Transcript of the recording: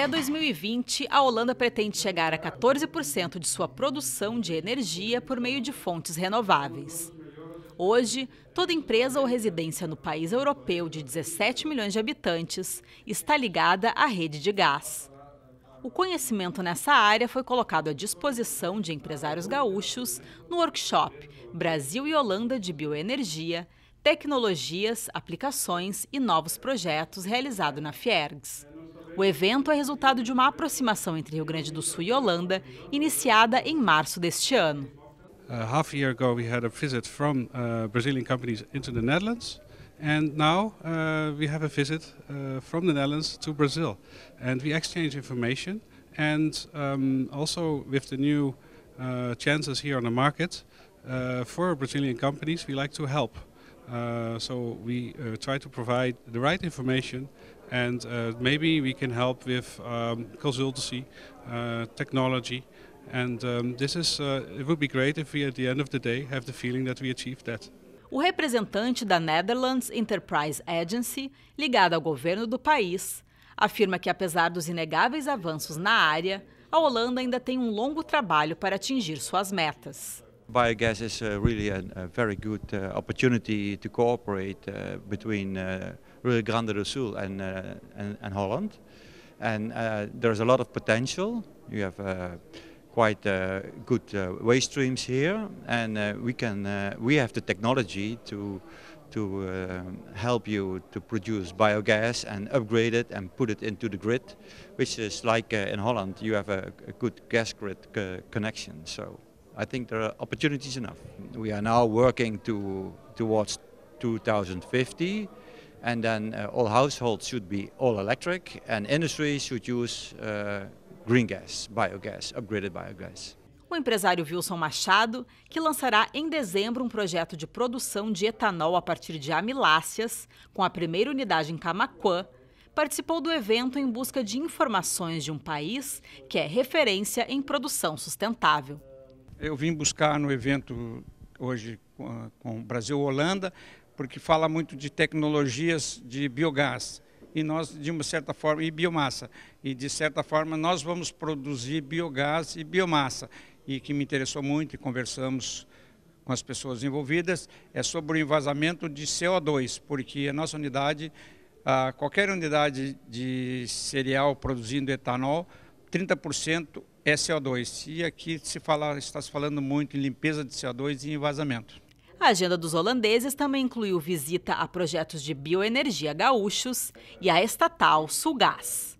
Até 2020, a Holanda pretende chegar a 14% de sua produção de energia por meio de fontes renováveis. Hoje, toda empresa ou residência no país europeu de 17 milhões de habitantes está ligada à rede de gás. O conhecimento nessa área foi colocado à disposição de empresários gaúchos no workshop Brasil e Holanda de Bioenergia, Tecnologias, Aplicações e Novos Projetos realizado na Fiergs. O evento é resultado de uma aproximação entre Rio Grande do Sul e Holanda, iniciada em março deste ano. Uh, half a year ago we had a visit from uh, Brazilian companies into the Netherlands. And now uh, we have a visit uh, from the Netherlands to Brazil, and we exchange information. And um, also with the new uh, chances here on the market uh, for Brazilian companies, we like to help. Uh, so we uh, try to provide the right information and uh, maybe we can help with um, consultancy, uh, technology, and um, this is uh, it would be great if we at the end of the day have the feeling that we achieved that. O representante da Netherlands Enterprise Agency, ligado ao governo do país, afirma que apesar dos inegáveis avanços na área, a Holanda ainda tem um longo trabalho para atingir suas metas. Biogas is uh, really a, a, very good uh, opportunity to cooperate uh, between Rio Grande do Sul and, and, and, Holland. And there's a lot of potential. You have quite uh, good uh, waste streams here, and uh, we can we have the technology to to help you to produce biogas and upgrade it and put it into the grid, which is like in Holland, you have a, a good gas grid connection. So. I think there are opportunities enough. We are now working to, towards 2050 and then uh, all households should be all electric and industry should use uh, green gas, biogas, upgraded biogas. O empresário Wilson Machado, que lançará em dezembro um projeto de produção de etanol a partir de amiláceas, com a primeira unidade em Camaquã, participou do evento em busca de informações de um país que é referência em produção sustentável. Eu vim buscar no evento hoje com Brasil-Holanda, porque fala muito de tecnologias de biogás e nós de uma certa forma e biomassa e de certa forma nós vamos produzir biogás e biomassa e que me interessou muito e conversamos com as pessoas envolvidas é sobre o envasamento de CO2 porque a nossa unidade qualquer unidade de cereal produzindo etanol 30% é CO2. E aqui se fala, está se falando muito em limpeza de CO2 e vazamento. A agenda dos holandeses também incluiu visita a projetos de bioenergia gaúchos e a estatal Sulgás.